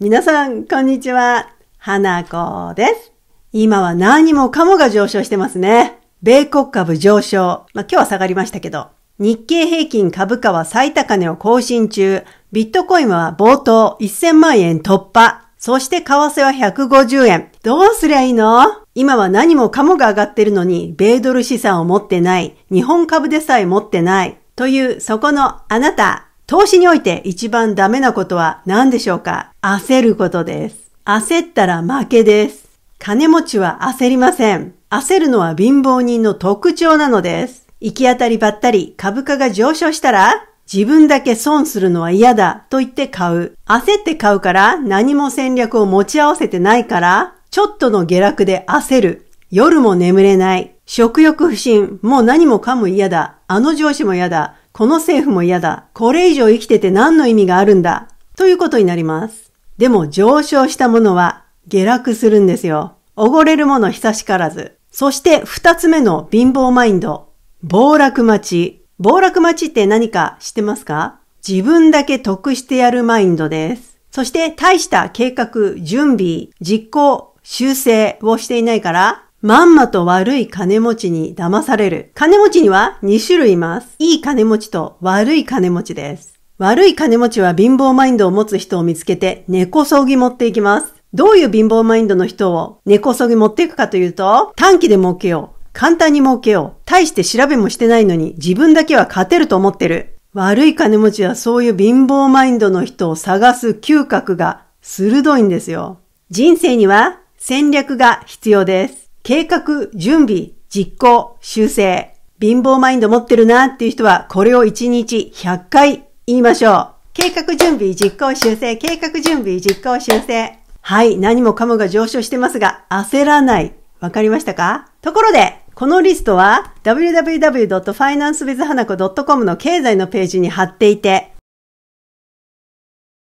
皆さん、こんにちは。花子です。今は何もかもが上昇してますね。米国株上昇。まあ、今日は下がりましたけど。日経平均株価は最高値を更新中。ビットコインは冒頭1000万円突破。そして為替は150円。どうすりゃいいの今は何もかもが上がってるのに、米ドル資産を持ってない。日本株でさえ持ってない。という、そこのあなた。投資において一番ダメなことは何でしょうか焦ることです。焦ったら負けです。金持ちは焦りません。焦るのは貧乏人の特徴なのです。行き当たりばったり株価が上昇したら、自分だけ損するのは嫌だと言って買う。焦って買うから何も戦略を持ち合わせてないから、ちょっとの下落で焦る。夜も眠れない。食欲不振。もう何もかも嫌だ。あの上司も嫌だ。この政府も嫌だ。これ以上生きてて何の意味があるんだ。ということになります。でも上昇したものは下落するんですよ。おごれるもの久しからず。そして二つ目の貧乏マインド。暴落待ち。暴落待ちって何か知ってますか自分だけ得してやるマインドです。そして大した計画、準備、実行、修正をしていないからまんまと悪い金持ちに騙される。金持ちには2種類います。いい金持ちと悪い金持ちです。悪い金持ちは貧乏マインドを持つ人を見つけて根こそぎ持っていきます。どういう貧乏マインドの人を根こそぎ持っていくかというと、短期で儲けよう。簡単に儲けよう。大して調べもしてないのに自分だけは勝てると思ってる。悪い金持ちはそういう貧乏マインドの人を探す嗅覚が鋭いんですよ。人生には戦略が必要です。計画、準備、実行、修正。貧乏マインド持ってるなっていう人は、これを1日100回言いましょう。計画準備、実行、修正。計画準備、実行、修正。はい、何もかもが上昇してますが、焦らない。わかりましたかところで、このリストは www.financewithhanako.com の経済のページに貼っていて、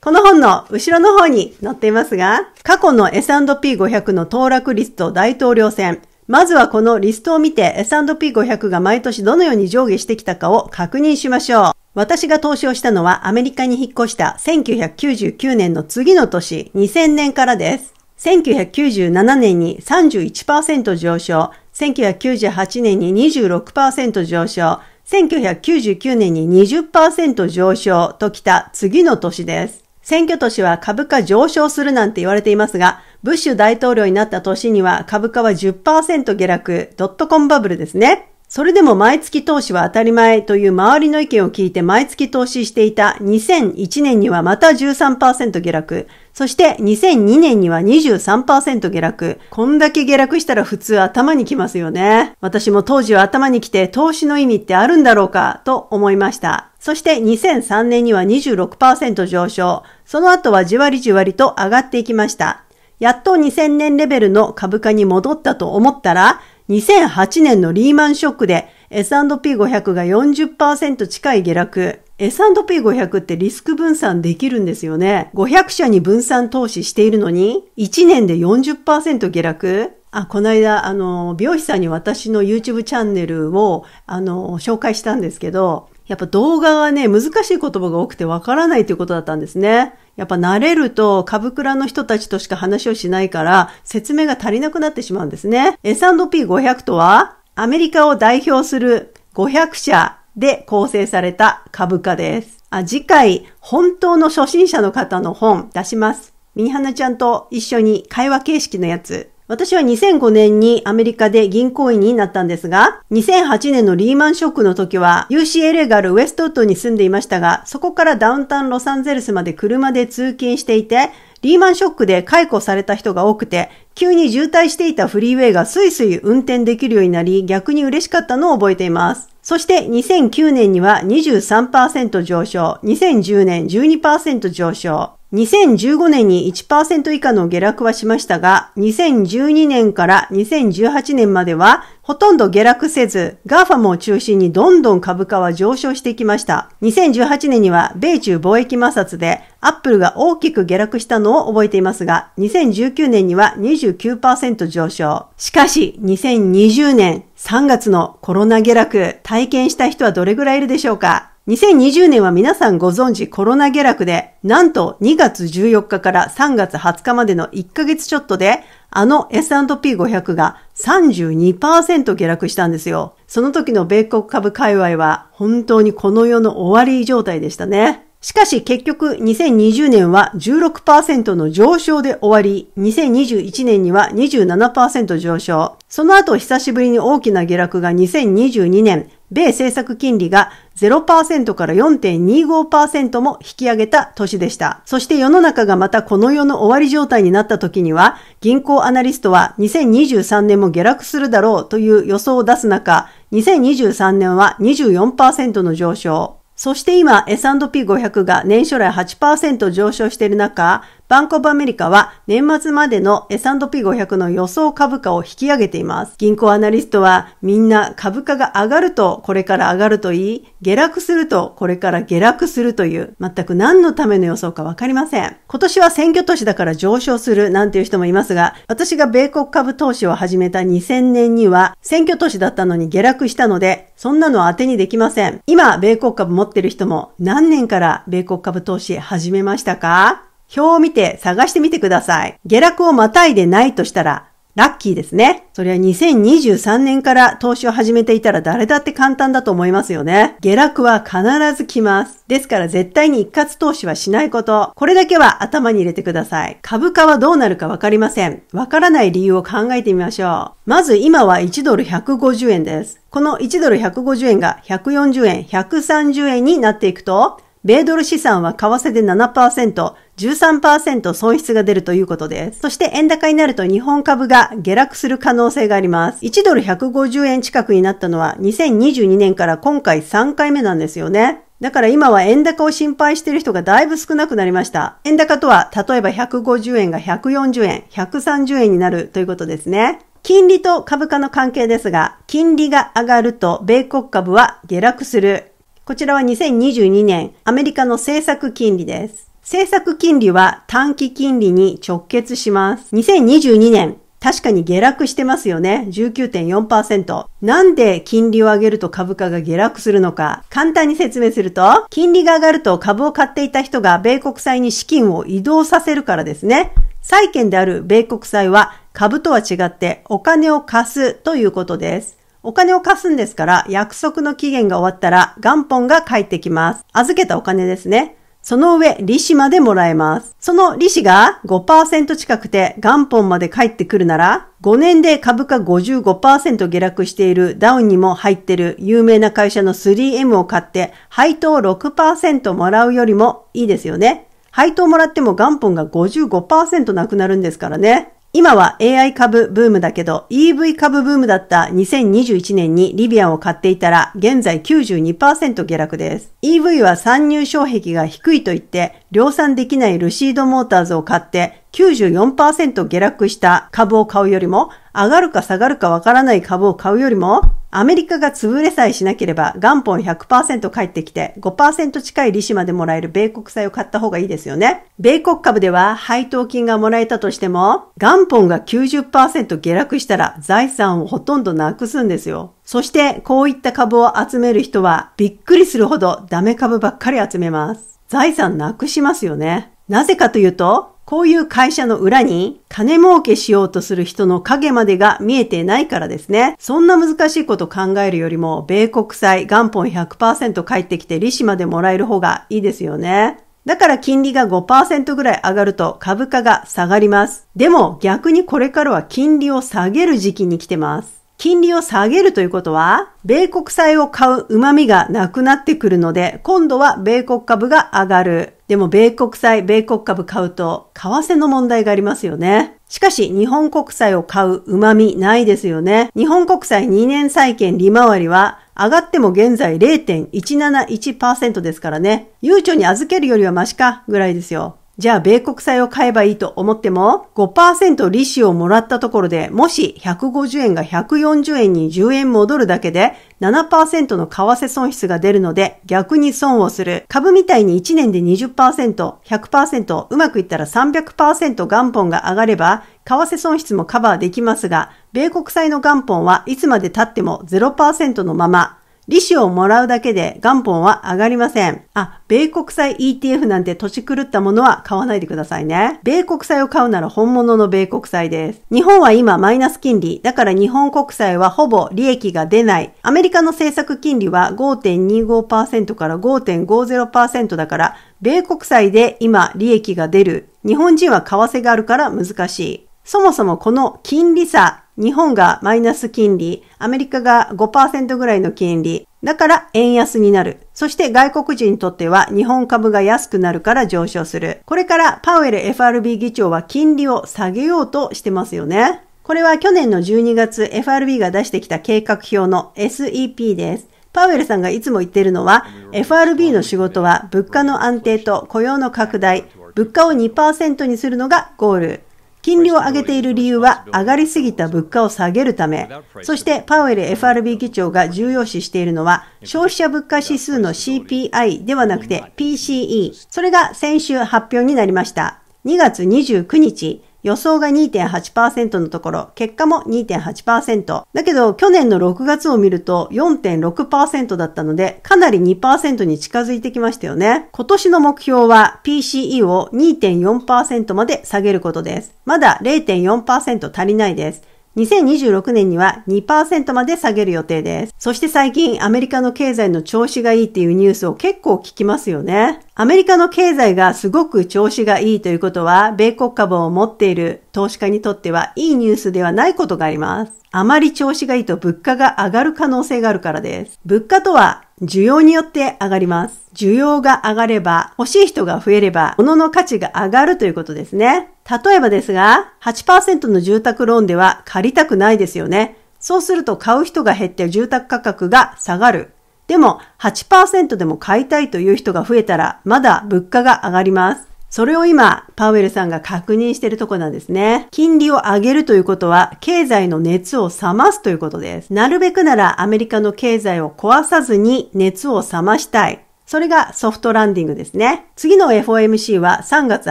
この本の後ろの方に載っていますが、過去の S&P500 の騰落リスト大統領選。まずはこのリストを見て S&P500 が毎年どのように上下してきたかを確認しましょう。私が投資をしたのはアメリカに引っ越した1999年の次の年、2000年からです。1997年に31%上昇、1998年に26%上昇、1999年に20%上昇ときた次の年です。選挙年は株価上昇するなんて言われていますが、ブッシュ大統領になった年には株価は10%下落、ドットコンバブルですね。それでも毎月投資は当たり前という周りの意見を聞いて毎月投資していた2001年にはまた13%下落。そして2002年には23%下落。こんだけ下落したら普通頭にきますよね。私も当時は頭にきて投資の意味ってあるんだろうかと思いました。そして2003年には26%上昇。その後はじわりじわりと上がっていきました。やっと2000年レベルの株価に戻ったと思ったら、2008年のリーマンショックで S&P500 が40%近い下落。S&P500 ってリスク分散できるんですよね。500社に分散投資しているのに、1年で40%下落あ、この間、あの、美容師さんに私の YouTube チャンネルを、あの、紹介したんですけど、やっぱ動画はね、難しい言葉が多くてわからないということだったんですね。やっぱ慣れると、株倉の人たちとしか話をしないから、説明が足りなくなってしまうんですね。S&P500 とは、アメリカを代表する500社で構成された株価です。あ次回、本当の初心者の方の本出します。ミニハナちゃんと一緒に会話形式のやつ私は2005年にアメリカで銀行員になったんですが、2008年のリーマンショックの時は UCLA があるウェストウッドに住んでいましたが、そこからダウンタウンロサンゼルスまで車で通勤していて、リーマンショックで解雇された人が多くて、急に渋滞していたフリーウェイがスイスイ運転できるようになり、逆に嬉しかったのを覚えています。そして2009年には23%上昇、2010年12%上昇、2015年に1%以下の下落はしましたが、2012年から2018年まではほとんど下落せず、g a f a もを中心にどんどん株価は上昇してきました。2018年には米中貿易摩擦でアップルが大きく下落したのを覚えていますが、2019年には29%上昇。しかし、2020年3月のコロナ下落、体験した人はどれぐらいいるでしょうか2020年は皆さんご存知コロナ下落で、なんと2月14日から3月20日までの1ヶ月ちょっとで、あの S&P500 が32%下落したんですよ。その時の米国株界隈は本当にこの世の終わり状態でしたね。しかし結局2020年は16%の上昇で終わり、2021年には27%上昇。その後久しぶりに大きな下落が2022年、米政策金利が0%から4.25%も引き上げた年でした。そして世の中がまたこの世の終わり状態になった時には、銀行アナリストは2023年も下落するだろうという予想を出す中、2023年は24%の上昇。そして今、S&P500 が年初来8%上昇している中、バンコブアメリカは年末までの S&P500 の予想株価を引き上げています。銀行アナリストはみんな株価が上がるとこれから上がるといい、下落するとこれから下落するという、全く何のための予想かわかりません。今年は選挙市だから上昇するなんていう人もいますが、私が米国株投資を始めた2000年には選挙市だったのに下落したので、そんなのは当てにできません。今、米国株持ってる人も何年から米国株投資始めましたか表を見て探してみてください。下落をまたいでないとしたら、ラッキーですね。それは2023年から投資を始めていたら誰だって簡単だと思いますよね。下落は必ず来ます。ですから絶対に一括投資はしないこと。これだけは頭に入れてください。株価はどうなるかわかりません。わからない理由を考えてみましょう。まず今は1ドル150円です。この1ドル150円が140円、130円になっていくと、米ドル資産は為替で7%、13%損失が出るということです。そして円高になると日本株が下落する可能性があります。1ドル150円近くになったのは2022年から今回3回目なんですよね。だから今は円高を心配している人がだいぶ少なくなりました。円高とは、例えば150円が140円、130円になるということですね。金利と株価の関係ですが、金利が上がると米国株は下落する。こちらは2022年、アメリカの政策金利です。政策金利は短期金利に直結します。2022年、確かに下落してますよね。19.4%。なんで金利を上げると株価が下落するのか。簡単に説明すると、金利が上がると株を買っていた人が米国債に資金を移動させるからですね。債券である米国債は株とは違ってお金を貸すということです。お金を貸すんですから、約束の期限が終わったら元本が返ってきます。預けたお金ですね。その上、利子までもらえます。その利子が5%近くて元本まで返ってくるなら、5年で株価55%下落しているダウンにも入ってる有名な会社の 3M を買って配当6%もらうよりもいいですよね。配当もらっても元本が55%なくなるんですからね。今は AI 株ブームだけど EV 株ブームだった2021年にリビアンを買っていたら現在92%下落です。EV は参入障壁が低いと言って量産できないルシードモーターズを買って94%下落した株を買うよりも上がるか下がるかわからない株を買うよりもアメリカが潰れさえしなければ元本100%返ってきて5%近い利子までもらえる米国債を買った方がいいですよね。米国株では配当金がもらえたとしても元本が90%下落したら財産をほとんどなくすんですよ。そしてこういった株を集める人はびっくりするほどダメ株ばっかり集めます。財産なくしますよね。なぜかというとこういう会社の裏に金儲けしようとする人の影までが見えてないからですね。そんな難しいこと考えるよりも、米国債元本100%返ってきて利子までもらえる方がいいですよね。だから金利が5%ぐらい上がると株価が下がります。でも逆にこれからは金利を下げる時期に来てます。金利を下げるということは、米国債を買う旨味がなくなってくるので、今度は米国株が上がる。でも米国債、米国株買うと、為替の問題がありますよね。しかし、日本国債を買う旨味ないですよね。日本国債2年債券利回りは、上がっても現在0.171%ですからね。悠長に預けるよりはマシかぐらいですよ。じゃあ、米国債を買えばいいと思っても、5%利子をもらったところで、もし150円が140円に10円戻るだけで、7%の為替損失が出るので、逆に損をする。株みたいに1年で20%、100%、うまくいったら300%元本が上がれば、為替損失もカバーできますが、米国債の元本はいつまで経っても0%のまま、利子をもらうだけで元本は上がりません。あ、米国債 ETF なんて年狂ったものは買わないでくださいね。米国債を買うなら本物の米国債です。日本は今マイナス金利。だから日本国債はほぼ利益が出ない。アメリカの政策金利は5.25%から5.50%だから、米国債で今利益が出る。日本人は為替があるから難しい。そもそもこの金利差、日本がマイナス金利、アメリカが5%ぐらいの金利、だから円安になる。そして外国人にとっては日本株が安くなるから上昇する。これからパウエル FRB 議長は金利を下げようとしてますよね。これは去年の12月 FRB が出してきた計画表の SEP です。パウエルさんがいつも言っているのは FRB の仕事は物価の安定と雇用の拡大、物価を2%にするのがゴール。金利を上げている理由は上がりすぎた物価を下げるため、そしてパウエル FRB 議長が重要視しているのは消費者物価指数の CPI ではなくて PCE。それが先週発表になりました。2月29日、予想が2.8%のところ、結果も2.8%。だけど、去年の6月を見ると4.6%だったので、かなり2%に近づいてきましたよね。今年の目標は PCE を2.4%まで下げることです。まだ0.4%足りないです。2026年には2%まで下げる予定です。そして最近アメリカの経済の調子がいいっていうニュースを結構聞きますよね。アメリカの経済がすごく調子がいいということは、米国株を持っている投資家にとってはいいニュースではないことがあります。あまり調子がいいと物価が上がる可能性があるからです。物価とは需要によって上がります。需要が上がれば、欲しい人が増えれば、物の価値が上がるということですね。例えばですが、8%の住宅ローンでは借りたくないですよね。そうすると買う人が減って住宅価格が下がる。でも8%でも買いたいという人が増えたらまだ物価が上がります。それを今、パウエルさんが確認しているとこなんですね。金利を上げるということは、経済の熱を冷ますということです。なるべくならアメリカの経済を壊さずに熱を冷ましたい。それがソフトランディングですね。次の FOMC は3月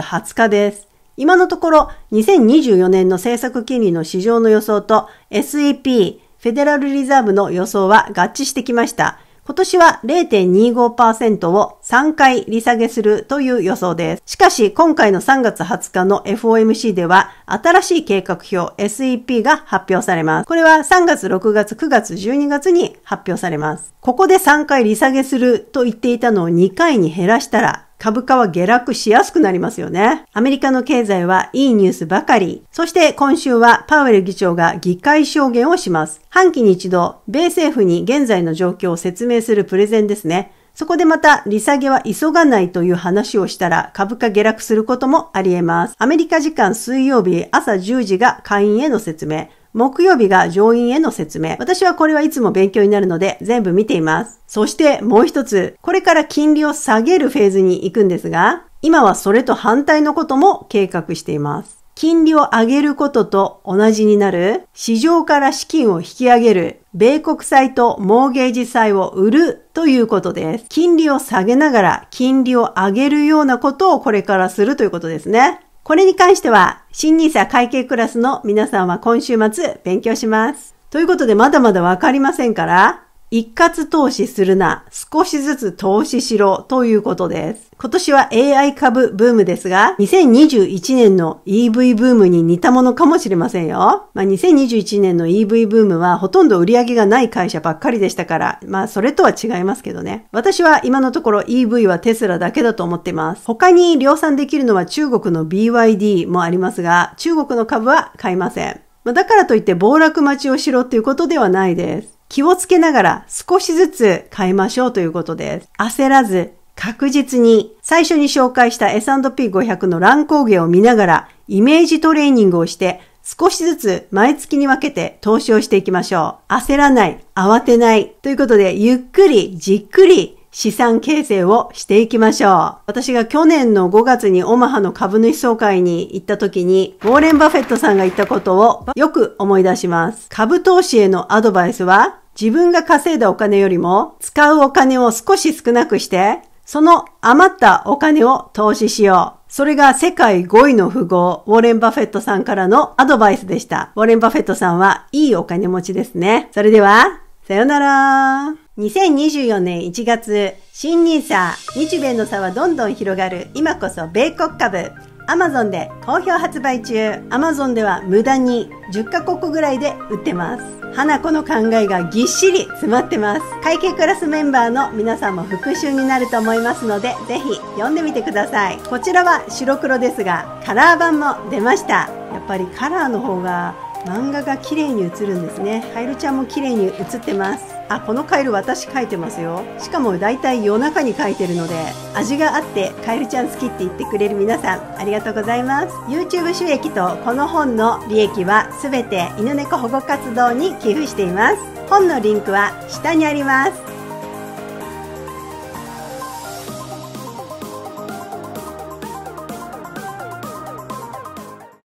20日です。今のところ、2024年の政策金利の市場の予想と SEP、フェデラルリザーブの予想は合致してきました。今年は0.25%を3回利下げするという予想です。しかし、今回の3月20日の FOMC では、新しい計画表 SEP が発表されます。これは3月、6月、9月、12月に発表されます。ここで3回利下げすると言っていたのを2回に減らしたら、株価は下落しやすくなりますよね。アメリカの経済はいいニュースばかり。そして今週はパウエル議長が議会証言をします。半期に一度、米政府に現在の状況を説明するプレゼンですね。そこでまた、利下げは急がないという話をしたら、株価下落することもあり得ます。アメリカ時間水曜日朝10時が会員への説明。木曜日が上院への説明。私はこれはいつも勉強になるので全部見ています。そしてもう一つ、これから金利を下げるフェーズに行くんですが、今はそれと反対のことも計画しています。金利を上げることと同じになる、市場から資金を引き上げる、米国債とモーゲージ債を売るということです。金利を下げながら金利を上げるようなことをこれからするということですね。これに関しては新 n i 会計クラスの皆さんは今週末勉強します。ということでまだまだわかりませんから、一括投資するな、少しずつ投資しろということです。今年は AI 株ブームですが、2021年の EV ブームに似たものかもしれませんよ。まあ、2021年の EV ブームはほとんど売り上げがない会社ばっかりでしたから、まあそれとは違いますけどね。私は今のところ EV はテスラだけだと思っています。他に量産できるのは中国の BYD もありますが、中国の株は買いません。まあ、だからといって暴落待ちをしろっていうことではないです。気をつけながら少しずつ変えましょうということです。焦らず確実に最初に紹介した S&P500 の乱高下を見ながらイメージトレーニングをして少しずつ毎月に分けて投資をしていきましょう。焦らない、慌てないということでゆっくりじっくり資産形成をしていきましょう。私が去年の5月にオマハの株主総会に行った時に、ウォーレン・バフェットさんが言ったことをよく思い出します。株投資へのアドバイスは、自分が稼いだお金よりも、使うお金を少し少なくして、その余ったお金を投資しよう。それが世界5位の富豪、ウォーレン・バフェットさんからのアドバイスでした。ウォーレン・バフェットさんはいいお金持ちですね。それでは、さよなら。2024年1月、新ニーサ日米の差はどんどん広がる今こそ米国株。アマゾンで好評発売中。アマゾンでは無駄に10カ国ぐらいで売ってます。花子の考えがぎっしり詰まってます。会計クラスメンバーの皆さんも復習になると思いますので、ぜひ読んでみてください。こちらは白黒ですが、カラー版も出ました。やっぱりカラーの方が漫画が綺麗に映るんですね。カエルちゃんも綺麗に映ってます。あこのカエル私描いてますよしかも大体夜中に描いてるので味があってカエルちゃん好きって言ってくれる皆さんありがとうございます YouTube 収益とこの本の利益は全て犬猫保護活動に寄付しています本のリンクは下にあります